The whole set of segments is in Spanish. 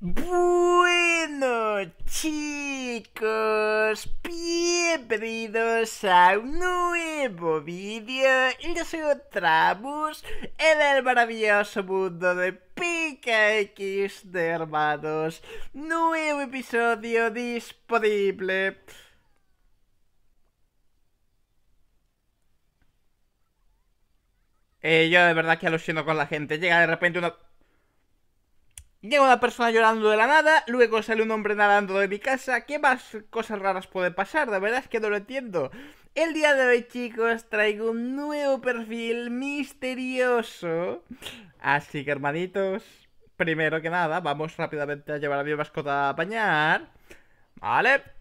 Bueno chicos, bienvenidos a un nuevo vídeo y soy encontramos en el maravilloso mundo de PKX de hermanos Nuevo episodio disponible Eh, yo de verdad que alusiono con la gente. Llega de repente una... Llega una persona llorando de la nada, luego sale un hombre nadando de mi casa. ¿Qué más cosas raras puede pasar? De verdad es que no lo entiendo. El día de hoy, chicos, traigo un nuevo perfil misterioso. Así que, hermanitos, primero que nada, vamos rápidamente a llevar a mi mascota a bañar. Vale.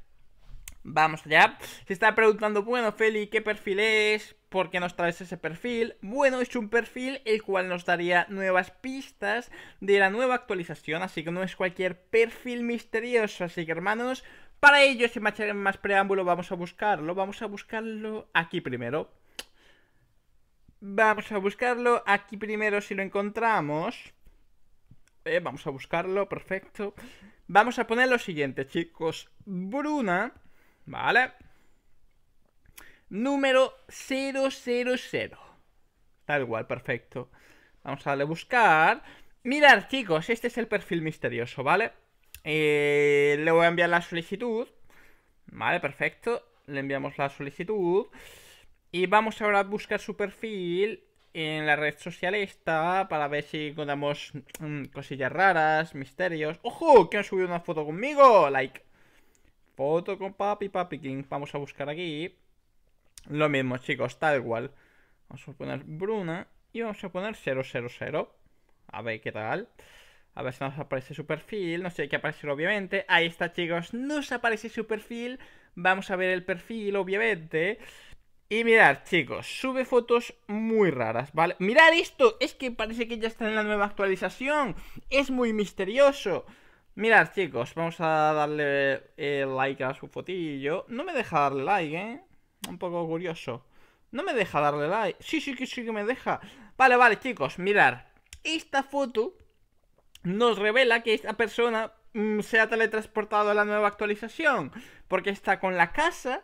Vamos allá. Se está preguntando, bueno, Feli, ¿qué perfil es? ¿Por qué nos traes ese perfil? Bueno, es un perfil el cual nos daría nuevas pistas de la nueva actualización, así que no es cualquier perfil misterioso, así que hermanos, para ello, sin más preámbulo, vamos a buscarlo, vamos a buscarlo aquí primero. Vamos a buscarlo aquí primero si lo encontramos. Eh, vamos a buscarlo, perfecto. Vamos a poner lo siguiente, chicos. Bruna ¿Vale? Número 000. Tal cual, perfecto. Vamos a darle a buscar. Mirad, chicos, este es el perfil misterioso, ¿vale? Eh, le voy a enviar la solicitud. Vale, perfecto. Le enviamos la solicitud. Y vamos ahora a buscar su perfil en la red social esta para ver si encontramos mm, cosillas raras, misterios. ¡Ojo! Que han subido una foto conmigo. Like. Foto con Papi, Papi King. Vamos a buscar aquí. Lo mismo, chicos, tal cual. Vamos a poner Bruna y vamos a poner 000. A ver qué tal. A ver si nos aparece su perfil. No sé qué aparecer, obviamente. Ahí está, chicos. Nos aparece su perfil. Vamos a ver el perfil, obviamente. Y mirad, chicos, sube fotos muy raras, ¿vale? Mirad esto, es que parece que ya está en la nueva actualización. Es muy misterioso. Mirad, chicos, vamos a darle el eh, like a su fotillo. No me deja darle like, ¿eh? Un poco curioso. No me deja darle like. Sí, sí, que sí que me deja. Vale, vale, chicos, mirar. Esta foto nos revela que esta persona mm, se ha teletransportado a la nueva actualización. Porque está con la casa.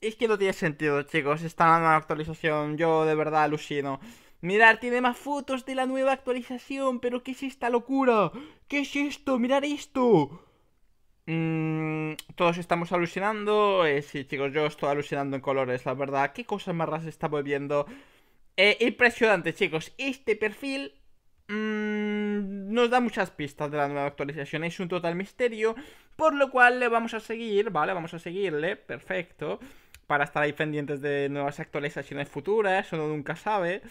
Es que no tiene sentido, chicos. Está en la nueva actualización. Yo de verdad alucino. Mirar, tiene más fotos de la nueva actualización, pero ¿qué es esta locura? ¿Qué es esto? Mirar esto. Mm, todos estamos alucinando. Eh, sí, chicos, yo estoy alucinando en colores, la verdad. ¿Qué cosas más raras estamos viendo? Eh, impresionante, chicos. Este perfil mm, nos da muchas pistas de la nueva actualización. Es un total misterio. Por lo cual le vamos a seguir, ¿vale? Vamos a seguirle. Perfecto. Para estar ahí pendientes de nuevas actualizaciones futuras. Uno nunca sabe.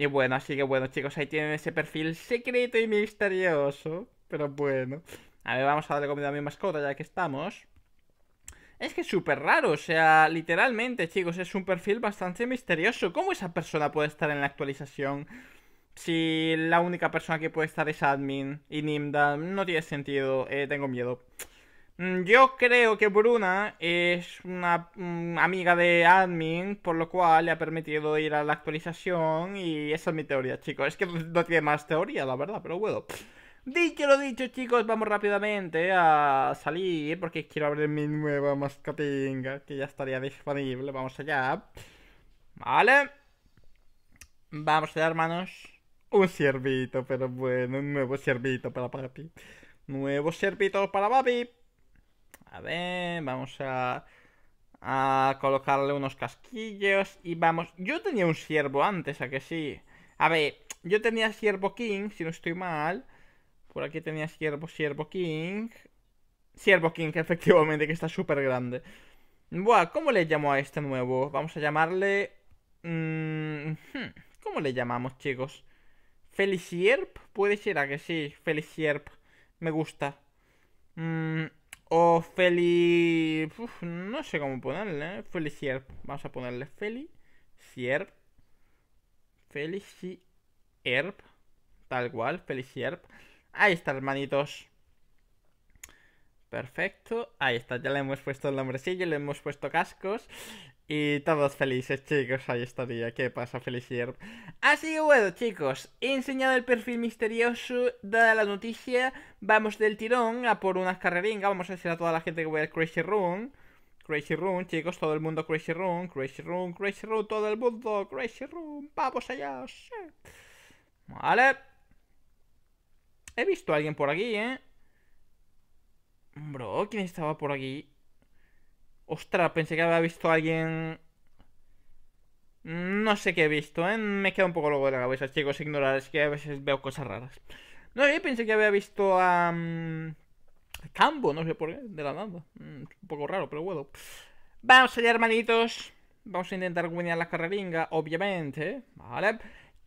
Y bueno, así que bueno, chicos, ahí tienen ese perfil secreto y misterioso. Pero bueno. A ver, vamos a darle comida a mi mascota ya que estamos. Es que es súper raro, o sea, literalmente, chicos, es un perfil bastante misterioso. ¿Cómo esa persona puede estar en la actualización? Si la única persona que puede estar es admin y Nimda, no tiene sentido, eh, tengo miedo. Mm, yo creo que Bruna es una mm, amiga de admin, por lo cual le ha permitido ir a la actualización y esa es mi teoría, chicos. Es que no tiene más teoría, la verdad, pero bueno. Dicho lo dicho, chicos, vamos rápidamente a salir porque quiero abrir mi nueva mascatinga que ya estaría disponible. Vamos allá. Vale. Vamos allá, hermanos. Un ciervito, pero bueno, un nuevo ciervito para papi. Nuevo ciervito para papi. A ver, vamos a, colocarle unos casquillos y vamos... Yo tenía un siervo antes, ¿a que sí? A ver, yo tenía siervo king, si no estoy mal. Por aquí tenía siervo, siervo king. Siervo king, efectivamente, que está súper grande. Buah, ¿cómo le llamo a este nuevo? Vamos a llamarle... Mm, hmm, ¿Cómo le llamamos, chicos? ¿Felicierp? Puede ser, ¿a que sí? Felicierp. Me gusta. Mmm... O Feli... no sé cómo ponerle. ¿eh? Felicierp. Vamos a ponerle Feli Felicierp. Tal cual, Felicierp. Ahí está, hermanitos. Perfecto. Ahí está, ya le hemos puesto el nombrecillo, le hemos puesto cascos. Y todos felices, chicos, ahí estaría. ¿Qué pasa, Felicier? Así que bueno, chicos, he enseñado el perfil misterioso, dada la noticia, vamos del tirón a por unas carreringas, vamos a decir a toda la gente que voy al Crazy Room. Crazy Room, chicos, todo el mundo Crazy Room, Crazy Room, Crazy Room, todo el mundo Crazy Room, vamos allá. Vale. He visto a alguien por aquí, ¿eh? Bro, ¿quién estaba por aquí? Ostras, pensé que había visto a alguien... No sé qué he visto, ¿eh? Me queda un poco loco de la cabeza, chicos, ignorar. Es que a veces veo cosas raras. No, yo pensé que había visto a... Mm, Cambo, no sé por qué, de la nada. Mm, un poco raro, pero bueno. Vamos allá, hermanitos. Vamos a intentar guinear la carreringa, obviamente. ¿eh? Vale.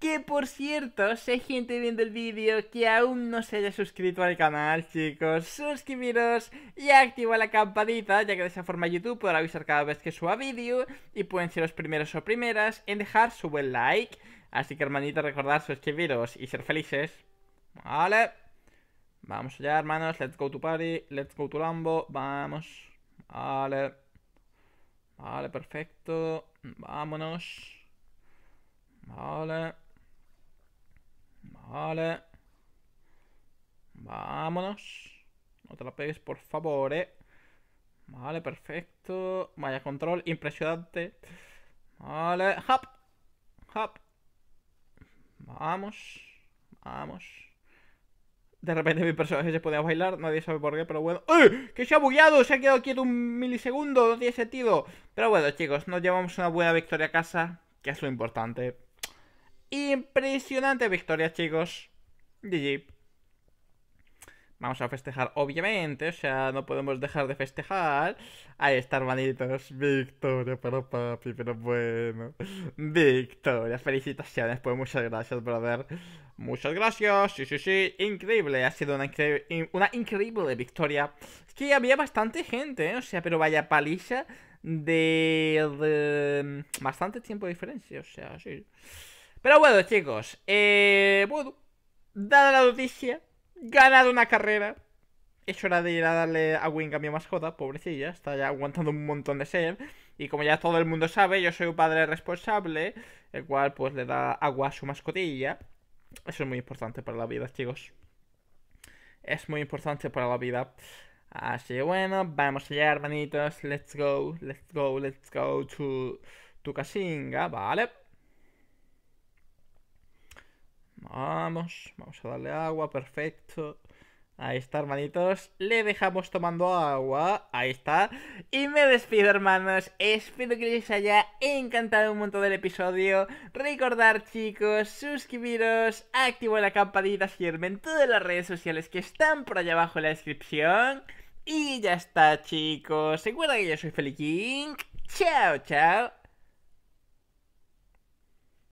Que por cierto, si hay gente viendo el vídeo que aún no se haya suscrito al canal, chicos, suscribiros y activa la campanita, ya que de esa forma YouTube podrá avisar cada vez que suba vídeo y pueden ser los primeros o primeras en dejar su buen like. Así que hermanitos, recordad suscribiros y ser felices. Vale. Vamos allá, hermanos. Let's go to party. Let's go to Lambo. Vamos. Vale. Vale, perfecto. Vámonos. Vale. Vale. Vámonos. No te la pegues, por favor, eh. Vale, perfecto. Vaya control, impresionante. Vale, hop. Hop. Vamos. Vamos. De repente mi personaje se podía bailar, nadie sabe por qué, pero bueno. ¡Eh! ¡Que se ha bugueado! Se ha quedado quieto un milisegundo, no tiene sentido. Pero bueno, chicos, nos llevamos una buena victoria a casa, que es lo importante. Impresionante victoria, chicos. GG. Vamos a festejar, obviamente. O sea, no podemos dejar de festejar. Ahí está, hermanitos. Victoria para papi, pero bueno. Victoria. Felicitaciones, pues muchas gracias, brother. Muchas gracias. Sí, sí, sí. Increíble. Ha sido una, una increíble victoria. Es que había bastante gente, ¿eh? O sea, pero vaya paliza de, de... Mm, bastante tiempo de diferencia. O sea, sí. Pero bueno, chicos, eh, bueno, dada la noticia, ganado una carrera, es hora de ir a darle a Wing a mi mascota, pobrecilla, está ya aguantando un montón de sed. Y como ya todo el mundo sabe, yo soy un padre responsable, el cual pues le da agua a su mascotilla. Eso es muy importante para la vida, chicos. Es muy importante para la vida. Así que bueno, vamos allá, hermanitos. Let's go, let's go, let's go to, tu Casinga, ¿vale? Vamos, vamos a darle agua, perfecto. Ahí está, hermanitos. Le dejamos tomando agua. Ahí está. Y me despido, hermanos. Espero que les haya encantado un montón del episodio. Recordar, chicos, suscribiros, activo la campanita, Sirven en todas las redes sociales que están por allá abajo en la descripción. Y ya está, chicos. Recuerda que yo soy Feliking. Chao, chao.